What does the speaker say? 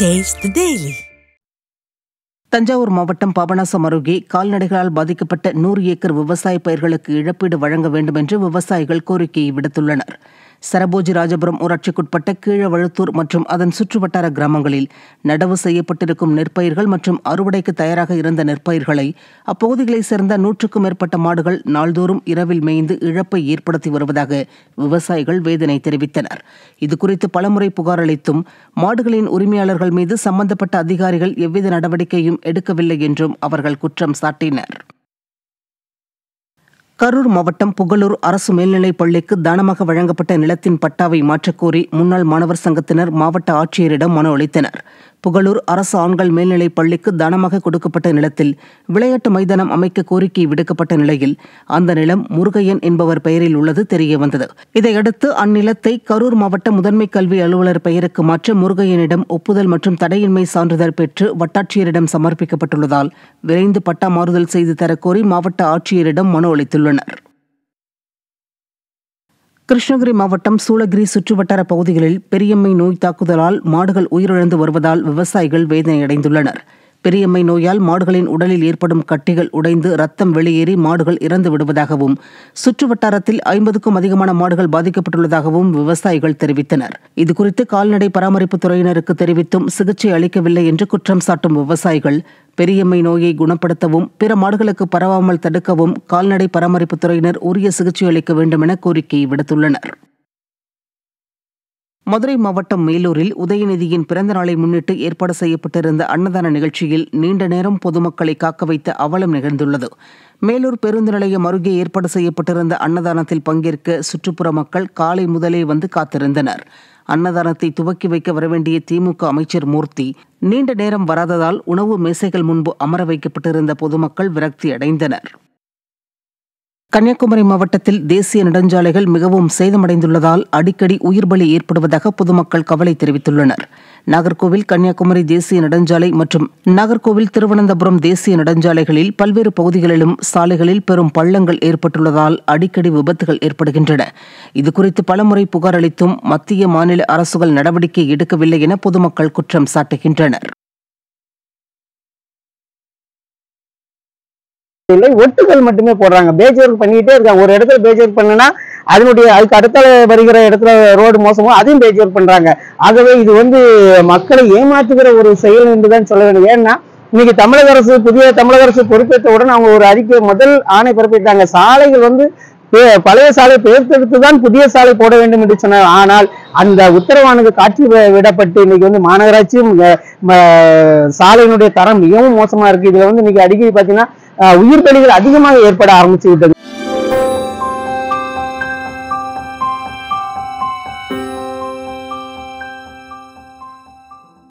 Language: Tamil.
டேஸ்ட் டெய்லி தஞ்சாவூர் மாவட்டம் பாபநாசம் அருகே கால்நடைகளால் பாதிக்கப்பட்ட நூறு ஏக்கர் விவசாய பயிர்களுக்கு இழப்பீடு வழங்க வேண்டும் என்று விவசாயிகள் கோரிக்கையை விடுத்துள்ளனர் சரபோஜி ராஜபுரம் ஊராட்சிக்குட்பட்ட கீழவழுத்தூர் மற்றும் அதன் சுற்றுவட்டார கிராமங்களில் நடவு செய்யப்பட்டிருக்கும் நெற்பயிர்கள் மற்றும் அறுவடைக்கு தயாராக இருந்த நெற்பயிர்களை அப்பகுதிகளைச் சேர்ந்த நூற்றுக்கும் மேற்பட்ட மாடுகள் நாள்தோறும் இரவில் மேய்ந்து இழப்பை ஏற்படுத்தி வருவதாக விவசாயிகள் வேதனை தெரிவித்தனர் இதுகுறித்து பலமுறை புகார் அளித்தும் மாடுகளின் உரிமையாளர்கள் மீது சம்பந்தப்பட்ட அதிகாரிகள் எவ்வித நடவடிக்கையும் எடுக்கவில்லை என்றும் அவர்கள் குற்றம் சாட்டினர் கரூர் மாவட்டம் புகழூர் அரசு மேல்நிலைப் பள்ளிக்கு தானமாக வழங்கப்பட்ட நிலத்தின் பட்டாவை மாற்றக்கோரி முன்னாள் மாணவர் சங்கத்தினர் மாவட்ட ஆட்சியரிடம் மனு அளித்தனர் புகழூர் அரசு ஆண்கள் மேல்நிலைப் பள்ளிக்கு தனமாக கொடுக்கப்பட்ட நிலத்தில் விளையாட்டு மைதானம் அமைக்க கோரிக்கை விடுக்கப்பட்ட நிலையில் அந்த நிலம் முருகையன் என்பவர் பெயரில் உள்ளது தெரியவந்தது இதையடுத்து அந்நிலத்தை கரூர் மாவட்ட முதன்மை கல்வி அலுவலர் பெயருக்கு மாற்ற முருகையனிடம் ஒப்புதல் மற்றும் தடையின்மை சான்றிதழ் பெற்று வட்டாட்சியரிடம் சமர்ப்பிக்கப்பட்டுள்ளதால் விரைந்து பட்டா மாறுதல் செய்து தரக்கோரி மாவட்ட ஆட்சியரிடம் மனு அளித்துள்ளனா் கிருஷ்ணகிரி மாவட்டம் சூளகிரி சுற்றுவட்டார பகுதிகளில் பெரியம்மை நோய் தாக்குதலால் மாடுகள் உயிரிழந்து வருவதால் விவசாயிகள் வேதனையடைந்துள்ளனர் பெரியம்மை நோயால் மாடுகளின் உடலில் ஏற்படும் கட்டிகள் உடைந்து ரத்தம் வெளியேறி மாடுகள் இறந்து விடுவதாகவும் சுற்று வட்டாரத்தில் ஐம்பதுக்கும் அதிகமான மாடுகள் பாதிக்கப்பட்டுள்ளதாகவும் விவசாயிகள் தெரிவித்தனர் இதுகுறித்து கால்நடை பராமரிப்பு துறையினருக்கு தெரிவித்தும் சிகிச்சை அளிக்கவில்லை என்று குற்றம் சாட்டும் விவசாயிகள் பெரியம்மை நோயை குணப்படுத்தவும் பிற மாடுகளுக்கு பரவாமல் தடுக்கவும் கால்நடை பராமரிப்பு துறையினர் உரிய சிகிச்சை அளிக்க வேண்டும் என கோரிக்கை விடுத்துள்ளனர் மதுரை மாவட்டம் மேலூரில் உதயநிதியின் பிறந்த நாளை முன்னிட்டு ஏற்பாடு செய்யப்பட்டிருந்த அன்னதான நிகழ்ச்சியில் நீண்ட நேரம் பொதுமக்களை காக்க வைத்த அவலம் நிகழ்ந்துள்ளது மேலூர் பேருந்து நிலையம் அருகே ஏற்பாடு செய்யப்பட்டிருந்த அன்னதானத்தில் பங்கேற்க சுற்றுப்புற மக்கள் காலை முதலே வந்து காத்திருந்தனர் அன்னதானத்தை துவக்கி வைக்க வரவேண்டிய திமுக அமைச்சர் மூர்த்தி நீண்ட நேரம் வராததால் உணவு மேசைகள் முன்பு அமர வைக்கப்பட்டிருந்த பொதுமக்கள் விரக்தி அடைந்தனர் கன்னியாகுமரி மாவட்டத்தில் தேசிய நெடுஞ்சாலைகள் மிகவும் சேதமடைந்துள்ளதால் அடிக்கடி உயிர்பலி ஏற்படுவதாக பொதுமக்கள் கவலை தெரிவித்துள்ளனர் நாகர்கோவில் கன்னியாகுமரி தேசிய நெடுஞ்சாலை மற்றும் நாகர்கோவில் திருவனந்தபுரம் தேசிய நெடுஞ்சாலைகளில் பல்வேறு பகுதிகளிலும் சாலைகளில் பெரும் பள்ளங்கள் ஏற்பட்டுள்ளதால் அடிக்கடி விபத்துகள் ஏற்படுகின்றன இதுகுறித்து பலமுறை புகார் அளித்தும் மத்திய மாநில அரசுகள் நடவடிக்கை எடுக்கவில்லை என பொதுமக்கள் குற்றம் சாட்டுகின்றனர் இல்லை ஒட்டுகள் மட்டுமே போடுறாங்க பேஜ் ஒர்க் பண்ணிக்கிட்டே இருக்காங்க ஒரு இடத்துல பேஜ் ஒர்க் பண்ணுனா அதனுடைய அதுக்கு அடுத்த வருகிற இடத்துல ரோடு மோசமோ அதையும் பேஜ் ஒர்க் பண்றாங்க ஆகவே இது வந்து மக்களை ஏமாற்றுகிற ஒரு செயல் என்றுதான் சொல்ல வேண்டும் ஏன்னா இன்னைக்கு தமிழக அரசு புதிய தமிழக அரசு பொறுப்பேற்றவுடன் அவங்க ஒரு அறிக்கை முதல் ஆணை பிறப்பிட்டாங்க சாலைகள் வந்து பழைய சாலை பெயர்த்தெடுத்து தான் புதிய சாலை போட வேண்டும் என்று சொன்னார் ஆனால் அந்த உத்தரவானது காட்சி விடப்பட்டு இன்னைக்கு வந்து மாநகராட்சியும் சாலையினுடைய தரம் மிகவும் மோசமா இருக்கு இதுல வந்து இன்னைக்கு அடிக்கடி பாத்தீங்கன்னா உயிர் பலிகள் அதிகமாக ஏற்பட ஆரம்பிச்சு விட்டது